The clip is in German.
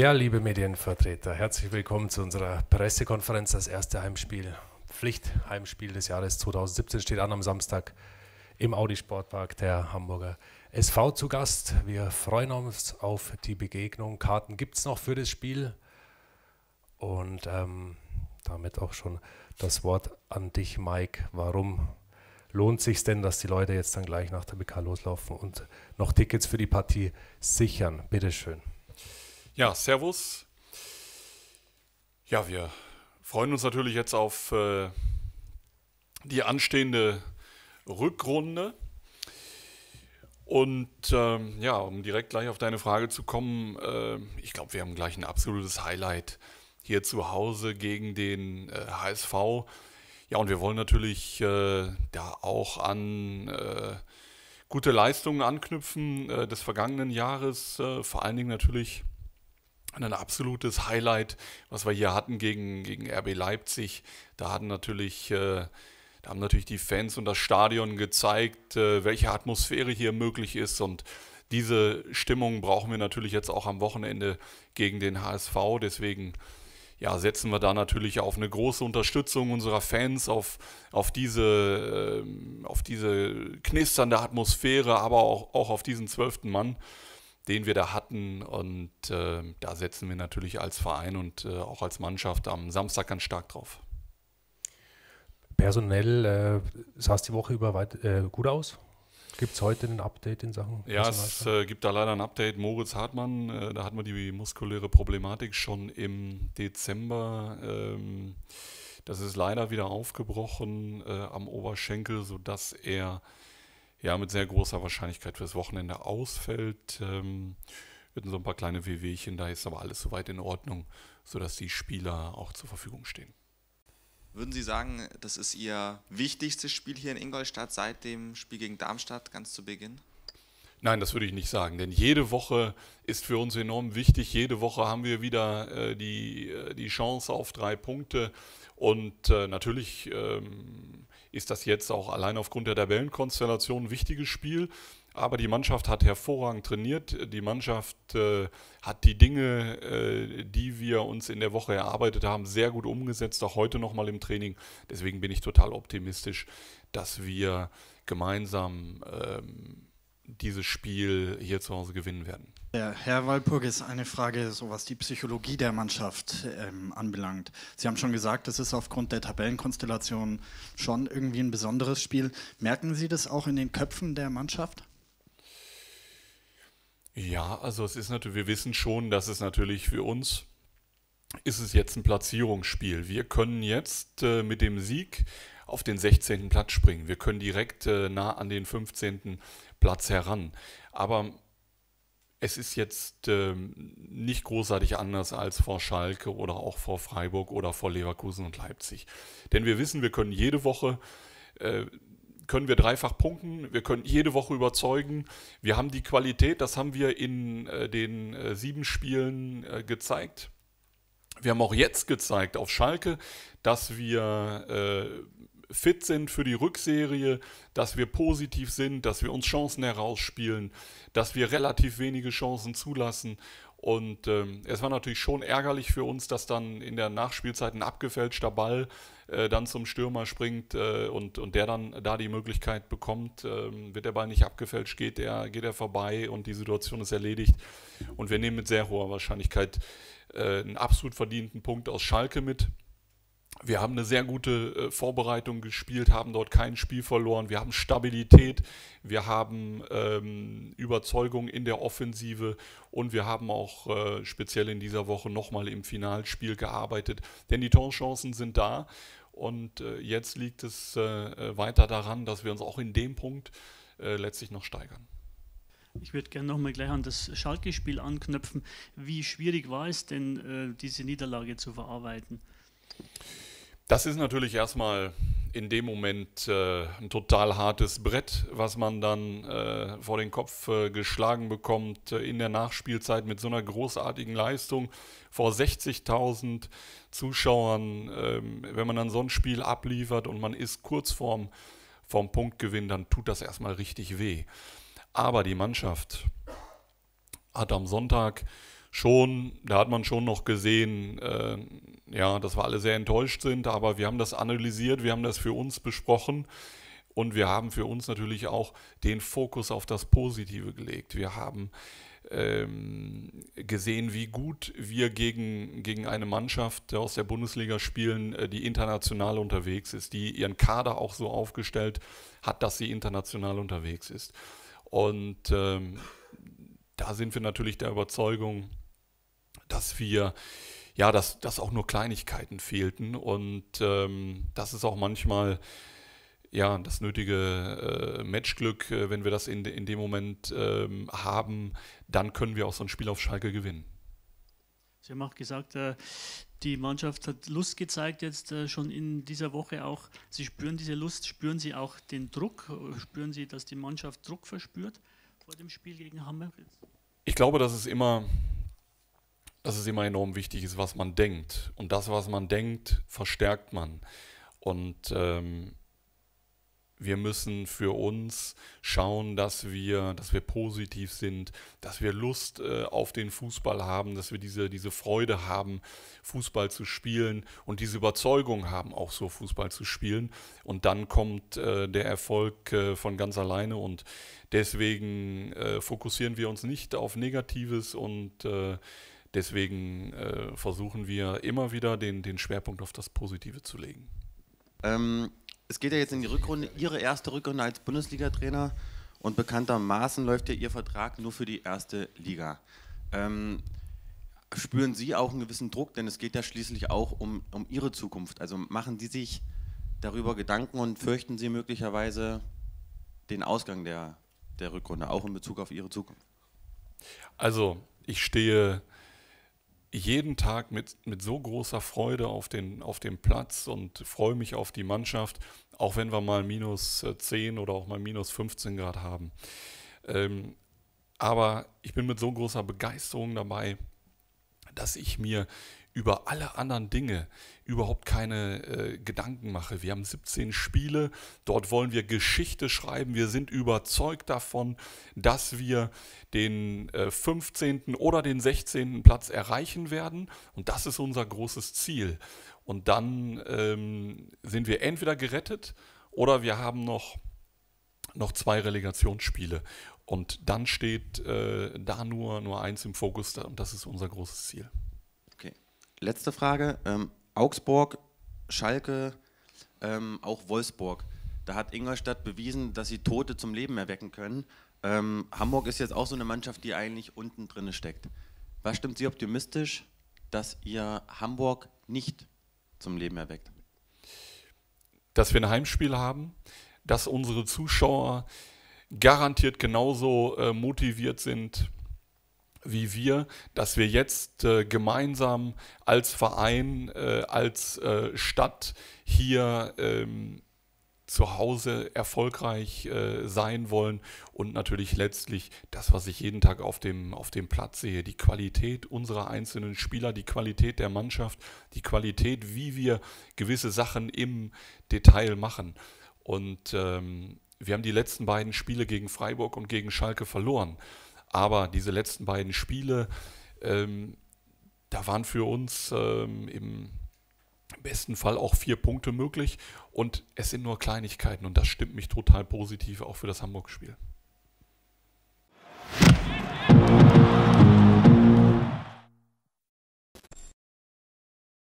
Ja, liebe Medienvertreter, herzlich willkommen zu unserer Pressekonferenz. Das erste Heimspiel, Pflichtheimspiel des Jahres 2017 steht an am Samstag im Audi Sportpark der Hamburger SV zu Gast. Wir freuen uns auf die Begegnung. Karten gibt es noch für das Spiel. Und ähm, damit auch schon das Wort an dich, Mike. Warum lohnt sich denn, dass die Leute jetzt dann gleich nach der BK loslaufen und noch Tickets für die Partie sichern? Bitteschön. schön. Ja, Servus. Ja, wir freuen uns natürlich jetzt auf äh, die anstehende Rückrunde. Und ähm, ja, um direkt gleich auf deine Frage zu kommen, äh, ich glaube, wir haben gleich ein absolutes Highlight hier zu Hause gegen den äh, HSV. Ja, und wir wollen natürlich äh, da auch an äh, gute Leistungen anknüpfen äh, des vergangenen Jahres, vor allen Dingen natürlich ein absolutes Highlight, was wir hier hatten gegen, gegen RB Leipzig, da hatten natürlich, äh, da haben natürlich die Fans und das Stadion gezeigt, äh, welche Atmosphäre hier möglich ist. Und diese Stimmung brauchen wir natürlich jetzt auch am Wochenende gegen den HSV. Deswegen ja, setzen wir da natürlich auf eine große Unterstützung unserer Fans, auf, auf, diese, äh, auf diese knisternde Atmosphäre, aber auch, auch auf diesen zwölften Mann den wir da hatten. Und äh, da setzen wir natürlich als Verein und äh, auch als Mannschaft am Samstag ganz stark drauf. Personell äh, sah es die Woche über weit, äh, gut aus. Gibt es heute ein Update in Sachen? Ja, es äh, gibt da leider ein Update. Moritz Hartmann, äh, da hatten wir die muskuläre Problematik schon im Dezember. Ähm, das ist leider wieder aufgebrochen am Oberschenkel, sodass er äh, ja mit sehr großer Wahrscheinlichkeit fürs Wochenende ausfällt. Ähm, mit so ein paar kleine WWchen, da ist aber alles soweit in Ordnung, sodass die Spieler auch zur Verfügung stehen. Würden Sie sagen, das ist Ihr wichtigstes Spiel hier in Ingolstadt seit dem Spiel gegen Darmstadt ganz zu Beginn? Nein, das würde ich nicht sagen, denn jede Woche ist für uns enorm wichtig. Jede Woche haben wir wieder äh, die, äh, die Chance auf drei Punkte. Und äh, natürlich ähm, ist das jetzt auch allein aufgrund der Tabellenkonstellation ein wichtiges Spiel. Aber die Mannschaft hat hervorragend trainiert. Die Mannschaft äh, hat die Dinge, äh, die wir uns in der Woche erarbeitet haben, sehr gut umgesetzt, auch heute nochmal im Training. Deswegen bin ich total optimistisch, dass wir gemeinsam ähm, dieses Spiel hier zu Hause gewinnen werden. Ja, Herr ist eine Frage, so was die Psychologie der Mannschaft ähm, anbelangt. Sie haben schon gesagt, es ist aufgrund der Tabellenkonstellation schon irgendwie ein besonderes Spiel. Merken Sie das auch in den Köpfen der Mannschaft? Ja, also es ist natürlich, wir wissen schon, dass es natürlich für uns ist es jetzt ein Platzierungsspiel. Wir können jetzt äh, mit dem Sieg auf den 16. Platz springen. Wir können direkt äh, nah an den 15 Platz Platz heran. Aber es ist jetzt ähm, nicht großartig anders als vor Schalke oder auch vor Freiburg oder vor Leverkusen und Leipzig. Denn wir wissen, wir können jede Woche, äh, können wir dreifach punkten, wir können jede Woche überzeugen. Wir haben die Qualität, das haben wir in äh, den äh, sieben Spielen äh, gezeigt. Wir haben auch jetzt gezeigt auf Schalke, dass wir äh, fit sind für die Rückserie, dass wir positiv sind, dass wir uns Chancen herausspielen, dass wir relativ wenige Chancen zulassen. Und ähm, es war natürlich schon ärgerlich für uns, dass dann in der Nachspielzeit ein abgefälschter Ball äh, dann zum Stürmer springt äh, und, und der dann da die Möglichkeit bekommt, ähm, wird der Ball nicht abgefälscht, geht er, geht er vorbei und die Situation ist erledigt. Und wir nehmen mit sehr hoher Wahrscheinlichkeit äh, einen absolut verdienten Punkt aus Schalke mit. Wir haben eine sehr gute äh, Vorbereitung gespielt, haben dort kein Spiel verloren. Wir haben Stabilität, wir haben ähm, Überzeugung in der Offensive und wir haben auch äh, speziell in dieser Woche nochmal im Finalspiel gearbeitet. Denn die Torchancen sind da und äh, jetzt liegt es äh, äh weiter daran, dass wir uns auch in dem Punkt äh, letztlich noch steigern. Ich würde gerne nochmal gleich an das Schalke-Spiel anknüpfen. Wie schwierig war es denn, diese Niederlage zu verarbeiten? Das ist natürlich erstmal in dem Moment äh, ein total hartes Brett, was man dann äh, vor den Kopf äh, geschlagen bekommt äh, in der Nachspielzeit mit so einer großartigen Leistung vor 60.000 Zuschauern. Ähm, wenn man dann so ein Spiel abliefert und man ist kurz vorm, vorm Punktgewinn, dann tut das erstmal richtig weh. Aber die Mannschaft hat am Sonntag schon, da hat man schon noch gesehen, äh, ja, dass wir alle sehr enttäuscht sind, aber wir haben das analysiert, wir haben das für uns besprochen und wir haben für uns natürlich auch den Fokus auf das Positive gelegt. Wir haben ähm, gesehen, wie gut wir gegen, gegen eine Mannschaft aus der Bundesliga spielen, äh, die international unterwegs ist, die ihren Kader auch so aufgestellt hat, dass sie international unterwegs ist. Und ähm, da sind wir natürlich der Überzeugung, dass wir ja, dass, dass auch nur Kleinigkeiten fehlten und ähm, das ist auch manchmal ja das nötige äh, Matchglück, äh, wenn wir das in, in dem Moment ähm, haben, dann können wir auch so ein Spiel auf Schalke gewinnen. Sie haben auch gesagt, äh, die Mannschaft hat Lust gezeigt jetzt äh, schon in dieser Woche auch. Sie spüren diese Lust, spüren Sie auch den Druck, äh, spüren Sie, dass die Mannschaft Druck verspürt vor dem Spiel gegen Hamburg? Ich glaube, dass es immer dass es immer enorm wichtig ist, was man denkt. Und das, was man denkt, verstärkt man. Und ähm, wir müssen für uns schauen, dass wir, dass wir positiv sind, dass wir Lust äh, auf den Fußball haben, dass wir diese, diese Freude haben, Fußball zu spielen und diese Überzeugung haben, auch so Fußball zu spielen. Und dann kommt äh, der Erfolg äh, von ganz alleine und deswegen äh, fokussieren wir uns nicht auf Negatives und äh, Deswegen äh, versuchen wir immer wieder den, den Schwerpunkt auf das Positive zu legen. Ähm, es geht ja jetzt in die Rückrunde, Ihre erste Rückrunde als Bundesliga-Trainer und bekanntermaßen läuft ja Ihr Vertrag nur für die erste Liga. Ähm, spüren Sie auch einen gewissen Druck, denn es geht ja schließlich auch um, um Ihre Zukunft. Also machen Sie sich darüber Gedanken und fürchten Sie möglicherweise den Ausgang der, der Rückrunde, auch in Bezug auf Ihre Zukunft? Also ich stehe jeden Tag mit, mit so großer Freude auf den, auf den Platz und freue mich auf die Mannschaft, auch wenn wir mal minus 10 äh, oder auch mal minus 15 Grad haben. Ähm, aber ich bin mit so großer Begeisterung dabei, dass ich mir über alle anderen Dinge überhaupt keine äh, Gedanken mache. Wir haben 17 Spiele, dort wollen wir Geschichte schreiben. Wir sind überzeugt davon, dass wir den äh, 15. oder den 16. Platz erreichen werden. Und das ist unser großes Ziel. Und dann ähm, sind wir entweder gerettet oder wir haben noch, noch zwei Relegationsspiele. Und dann steht äh, da nur, nur eins im Fokus und das ist unser großes Ziel. Letzte Frage. Ähm, Augsburg, Schalke, ähm, auch Wolfsburg. Da hat Ingolstadt bewiesen, dass sie Tote zum Leben erwecken können. Ähm, Hamburg ist jetzt auch so eine Mannschaft, die eigentlich unten drin steckt. Was stimmt Sie optimistisch, dass ihr Hamburg nicht zum Leben erweckt? Dass wir ein Heimspiel haben, dass unsere Zuschauer garantiert genauso äh, motiviert sind wie wir, dass wir jetzt äh, gemeinsam als Verein, äh, als äh, Stadt hier ähm, zu Hause erfolgreich äh, sein wollen und natürlich letztlich das, was ich jeden Tag auf dem, auf dem Platz sehe, die Qualität unserer einzelnen Spieler, die Qualität der Mannschaft, die Qualität, wie wir gewisse Sachen im Detail machen. Und ähm, wir haben die letzten beiden Spiele gegen Freiburg und gegen Schalke verloren. Aber diese letzten beiden Spiele, ähm, da waren für uns ähm, im besten Fall auch vier Punkte möglich und es sind nur Kleinigkeiten und das stimmt mich total positiv auch für das Hamburg-Spiel.